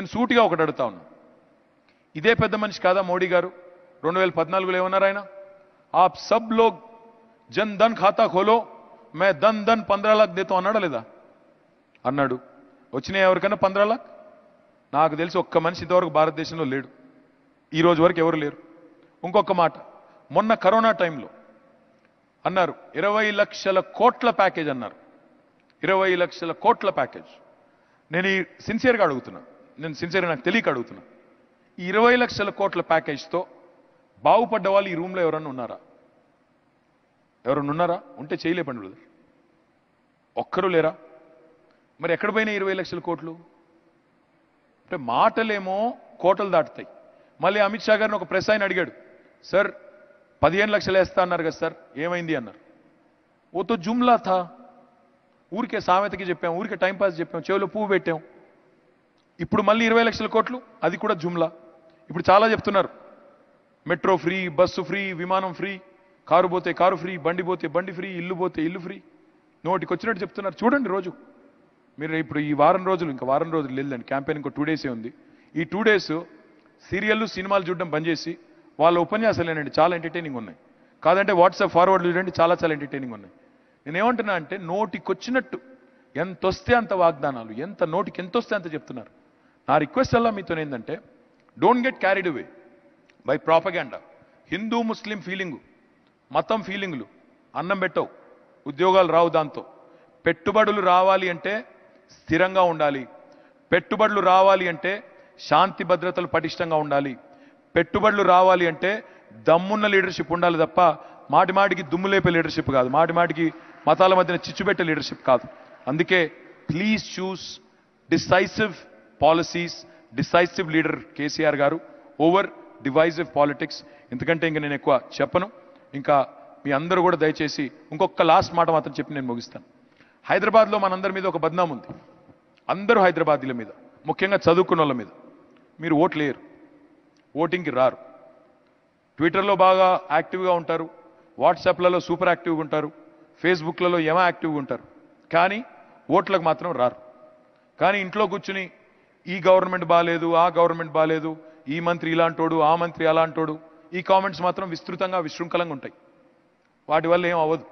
నేను సూటిగా ఒకటి అడుగుతా ఉన్నా ఇదే పెద్ద మనిషి కాదా మోడీ గారు రెండు వేల పద్నాలుగులో ఏమన్నారు ఆయన ఆప్ సబ్ లో జన్ ధన్ ఖాతా ఖోలో మే ధన్ ధన్ పంద్రా లాక్ దేతో అన్నాడా లేదా అన్నాడు వచ్చినాయి ఎవరికైనా పంద్రా లాక్ నాకు తెలిసి ఒక్క మనిషి ఇంతవరకు భారతదేశంలో లేడు ఈ రోజు వరకు ఎవరు లేరు ఇంకొక మాట మొన్న కరోనా టైంలో అన్నారు ఇరవై లక్షల కోట్ల ప్యాకేజ్ అన్నారు ఇరవై లక్షల కోట్ల ప్యాకేజ్ నేను సిన్సియర్గా అడుగుతున్నా నేను సిన్సియర్గా నాకు తెలియక అడుగుతున్నా ఈ ఇరవై లక్షల కోట్ల ప్యాకేజ్తో బాగుపడ్డ వాళ్ళు ఈ రూమ్లో ఎవరన్నా ఉన్నారా ఎవరన్నా ఉన్నారా ఉంటే చేయలే పని బ్రదర్ ఒక్కరూ లేరా మరి ఎక్కడ పోయినా ఇరవై లక్షల కోట్లు అంటే మాటలేమో కోటలు దాటుతాయి మళ్ళీ అమిత్ షా గారిని ఒక ప్రెస్ ఆయన అడిగాడు సార్ పదిహేను లక్షలు వేస్తా అన్నారు కదా సార్ ఏమైంది అన్నారు ఓతో జుమ్లా థా ఊరికే సామెతకి చెప్పాం ఊరికే టైంపాస్ చెప్పాం చెవిలో పువ్వు పెట్టాం ఇప్పుడు మళ్ళీ ఇరవై లక్షల కోట్లు అది కూడా జుమ్లా ఇప్పుడు చాలా చెప్తున్నారు మెట్రో ఫ్రీ బస్సు ఫ్రీ విమానం ఫ్రీ కారు పోతే కారు ఫ్రీ బండి పోతే బండి ఫ్రీ ఇల్లు పోతే ఇల్లు ఫ్రీ నోటికి వచ్చినట్టు చెప్తున్నారు చూడండి రోజు మీరు ఇప్పుడు ఈ వారం రోజులు ఇంకా వారం రోజులు లేదండి క్యాంపెయిన్ ఇంకో టూ డేసే ఉంది ఈ టూ డేస్ సీరియల్లు సినిమాలు చూడడం బంద్ చేసి వాళ్ళ ఉపన్యాసాలేనండి చాలా ఎంటర్టైనింగ్ ఉన్నాయి కాదంటే వాట్సాప్ ఫార్వర్డ్ చూడండి చాలా చాలా ఎంటర్టైనింగ్ ఉన్నాయి నేనేమంటున్నా అంటే నోటికొచ్చినట్టు ఎంత వస్తే అంత వాగ్దానాలు ఎంత నోటికి ఎంత వస్తే అంత చెప్తున్నారు నా రిక్వెస్ట్ అలా మీతో ఏంటంటే don't get carried away by propaganda Hindu Muslim feeling మతం ఫీలింగులు అన్నం పెట్టవు ఉద్యోగాలు రావు దాంతో పెట్టుబడులు రావాలి అంటే స్థిరంగా ఉండాలి పెట్టుబడులు రావాలి అంటే శాంతి భద్రతలు పటిష్టంగా ఉండాలి పెట్టుబడులు రావాలి అంటే దమ్మున్న లీడర్షిప్ ఉండాలి తప్ప మాటి మాటికి దుమ్ములేపే లీడర్షిప్ కాదు మాటి మాటికి మతాల మధ్యన చిచ్చుపెట్టే లీడర్షిప్ కాదు అందుకే please choose decisive policies decisive leader KCR గారు ఓవర్ డివైజివ్ పాలిటిక్స్ ఎందుకంటే ఇంక నేను ఎక్కువ చెప్పను ఇంకా మీ అందరూ కూడా దయచేసి ఇంకొక లాస్ట్ మాట మాత్రం చెప్పి నేను ముగిస్తాను హైదరాబాద్లో మనందరి మీద ఒక బద్నాం ఉంది అందరూ హైదరాబాద్ల మీద ముఖ్యంగా చదువుకున్న వాళ్ళ మీద మీరు ఓట్లేయరు ఓటింగ్కి రారు ట్విట్టర్లో బాగా యాక్టివ్గా ఉంటారు వాట్సాప్లలో సూపర్ యాక్టివ్గా ఉంటారు ఫేస్బుక్లలో ఏమో యాక్టివ్గా ఉంటారు కానీ ఓట్లకు మాత్రం రారు కానీ ఇంట్లో కూర్చుని ఈ గవర్నమెంట్ బాగాలేదు ఆ గవర్నమెంట్ బాగాలేదు ఈ మంత్రి ఇలాంటోడు ఆ మంత్రి అలాంటోడు ఈ కామెంట్స్ మాత్రం విస్తృతంగా విశృంఖలంగా ఉంటాయి వాటి వల్ల ఏం అవ్వదు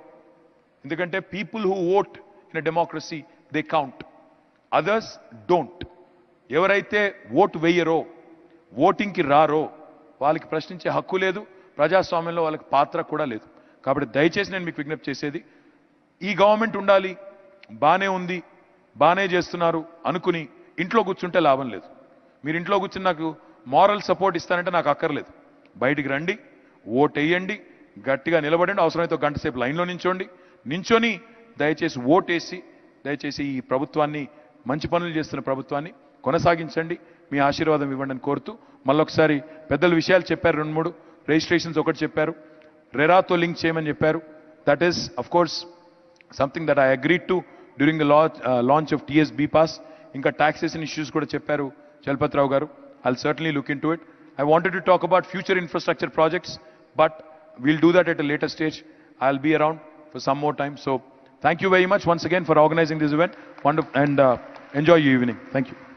ఎందుకంటే people who vote in democracy they count others don't ఎవరైతే ఓటు వేయరో ఓటింగ్కి రారో వాళ్ళకి ప్రశ్నించే హక్కు లేదు ప్రజాస్వామ్యంలో వాళ్ళకి పాత్ర కూడా లేదు కాబట్టి దయచేసి నేను మీకు విజ్ఞప్తి చేసేది ఈ గవర్నమెంట్ ఉండాలి బాగానే ఉంది బాగానే చేస్తున్నారు అనుకుని ఇంట్లో కూర్చుంటే లాభం లేదు మీరు ఇంట్లో కూర్చుని నాకు మారల్ సపోర్ట్ ఇస్తానంటే నాకు అక్కర్లేదు బయటికి రండి వేయండి గట్టిగా నిలబడండి అవసరమైతే గంట సేపు లైన్లో నించోండి నించొని దయచేసి ఓటేసి దయచేసి ఈ ప్రభుత్వాన్ని మంచి పనులు చేస్తున్న ప్రభుత్వాన్ని కొనసాగించండి మీ ఆశీర్వాదం ఇవ్వండి అని కోరుతూ మళ్ళొకసారి పెద్దల విషయాలు చెప్పారు రెండు మూడు రిజిస్ట్రేషన్స్ ఒకటి చెప్పారు రెరాతో లింక్ చేయమని చెప్పారు that is of course something that I agree to during the launch of TS B pass ఇంకా ట్యాక్సేషన్ ఇష్యూస్ కూడా చెప్పారు చలపతిరావు గారు I certainly look into it I wanted to talk about future infrastructure projects but we'll do that at latest stage I will be around for some more time so thank you very much once again for organising this event wonder and enjoy you evening thank you